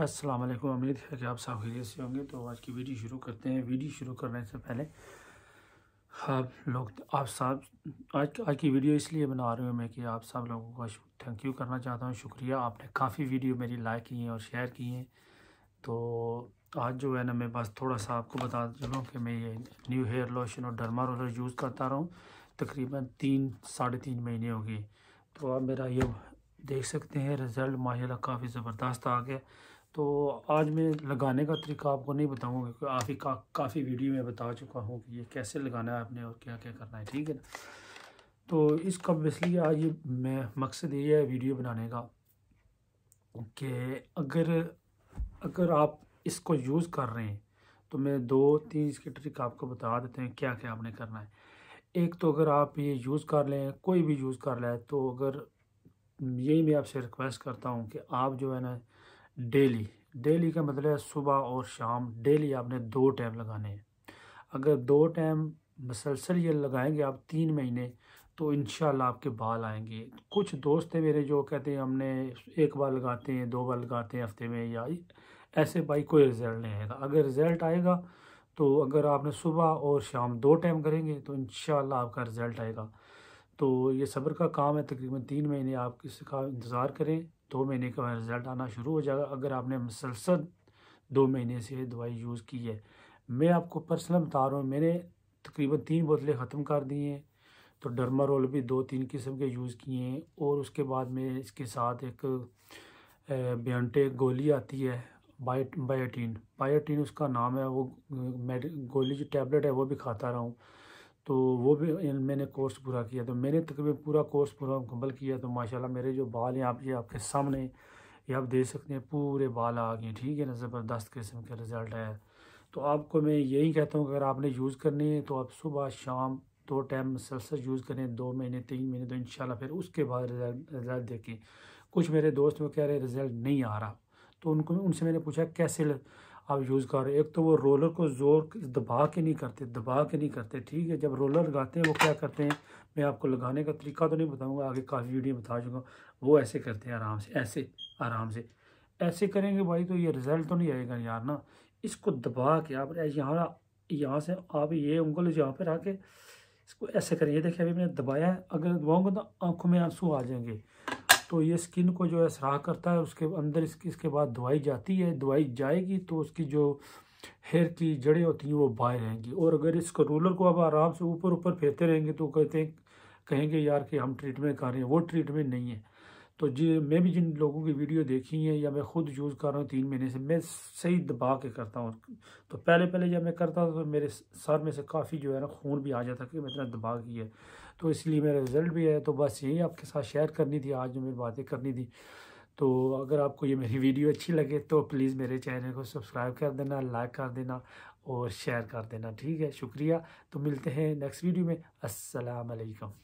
अस्सलाम वालेकुम उम्मीद है कि आप सब खैरियत से होंगे तो आज की वीडियो शुरू करते हैं वीडियो शुरू करने से पहले आप लोग आप सब आज आज की वीडियो इसलिए बना रहे हूँ मैं कि आप सब लोगों का थैंक यू करना चाहता हूँ शुक्रिया आपने काफ़ी वीडियो मेरी लाइक की हैं और शेयर की हैं तो आज जो है ना मैं बस थोड़ा सा आपको बता चलूँ कि मैं ये न्यू हेयर लोशन और डरमा रोलर यूज़ करता रहा हूँ तकरीबन तीन साढ़े तीन महीने हो गए तो आप मेरा ये देख सकते हैं रिज़ल्ट माशाल्लाह काफ़ी ज़बरदस्त आ गया तो आज मैं लगाने का तरीका आपको नहीं बताऊँगा क्योंकि आप ही का, काफ़ी वीडियो में बता चुका हूँ कि ये कैसे लगाना है आपने और क्या क्या करना है ठीक है ना तो इसका बेसली आज ये मैं मकसद ये है वीडियो बनाने का कि अगर अगर आप इसको यूज़ कर रहे हैं तो मैं दो तीन इसके ट्रिक आपको बता देते हैं क्या क्या आपने करना है एक तो अगर आप ये यूज़ कर लें कोई भी यूज़ कर लें तो अगर यही मैं आपसे रिक्वेस्ट करता हूँ कि आप जो है ना डेली डेली का मतलब है सुबह और शाम डेली आपने दो टाइम लगाने हैं अगर दो टाइम मसलसल ये लगाएंगे आप तीन महीने तो इन आपके बाल आएंगे कुछ दोस्त हैं मेरे जो कहते हैं हमने एक बार लगाते हैं दो बार लगाते हैं हफ्ते में या ऐसे भाई कोई रिज़ल्ट नहीं आएगा अगर रिज़ल्ट आएगा तो अगर आपने सुबह और शाम दो टाइम करेंगे तो इन आपका रिज़ल्ट आएगा तो ये सब्र का काम है तकरीबन तीन महीने आप इसका इंतज़ार करें दो महीने का रिज़ल्ट आना शुरू हो जाएगा अगर आपने मुसलसल दो महीने से दवाई यूज़ की है मैं आपको पर्सनल बता रहा हूँ मैंने तकरीबन तीन बोतलें ख़त्म कर दी हैं तो डरमा रोल भी दो तीन किस्म के यूज़ किए हैं और उसके बाद में इसके साथ एक बेंटे गोली आती है बायोट बायोटीन बायोटीन उसका नाम है वो गोली जो टैबलेट है वो भी खाता रहा हूँ तो वो भी मैंने कोर्स पूरा किया तो मैंने तकरीबन पूरा कोर्स पूरा मुकम्मल किया तो माशाल्लाह मेरे जो बाल हैं आप ये आपके सामने ये आप देख सकते हैं पूरे बाल आ गए ठीक है ना ज़बरदस्त किस्म के रिज़ल्ट आया तो आपको मैं यही कहता हूँ अगर आपने यूज़ करनी है तो आप सुबह शाम दो टाइम मुसलसल यूज़ करें दो महीने तीन महीने तो इन फिर उसके बाद रिज़ल्ट देखें कुछ मेरे दोस्त वो कह रहे रिज़ल्ट नहीं आ रहा तो उनको उनसे मैंने पूछा कैसे आप यूज़ कर रहे हो एक तो वो रोलर को ज़ोर दबा के नहीं करते दबा के नहीं करते ठीक है जब रोलर लगाते हैं वो क्या करते हैं मैं आपको लगाने का तरीका तो नहीं बताऊँगा आगे काफ़ी वीडियो बता चुका वो ऐसे करते हैं आराम से ऐसे आराम से ऐसे करेंगे भाई तो ये रिज़ल्ट तो नहीं आएगा यार ना इसको दबा के आप यहाँ यहाँ से आप ये उंगल यहाँ पर आके इसको ऐसे करें ये देखिए अभी मैंने दबाया है अगर दबाऊँगा तो आँखों में आंसू आ जाएंगे तो ये स्किन को जो है सराह करता है उसके अंदर इसकी इसके बाद दवाई जाती है दवाई जाएगी तो उसकी जो हेयर की जड़ें होती हैं वो बाहर रहेंगी और अगर इस रूलर को आप आराम से ऊपर ऊपर फेरते रहेंगे तो कहते हैं कहेंगे यार कि हम ट्रीटमेंट कर रहे हैं वो ट्रीटमेंट नहीं है तो जी मैं भी जिन लोगों की वीडियो देखी है या मैं खुद यूज़ कर रहा हूँ तीन महीने से मैं सही दबा के करता हूँ तो पहले पहले जब मैं करता था तो मेरे सर में से काफ़ी जो है ना खून भी आ जाता कि मैं इतना दबा किया तो इसलिए मेरा रिज़ल्ट भी है तो बस यही आपके साथ शेयर करनी थी आज जो मेरी बातें करनी थी तो अगर आपको ये मेरी वीडियो अच्छी लगे तो प्लीज़ मेरे चैनल को सब्सक्राइब कर देना लाइक कर देना और शेयर कर देना ठीक है शुक्रिया तो मिलते हैं नेक्स्ट वीडियो में असलकम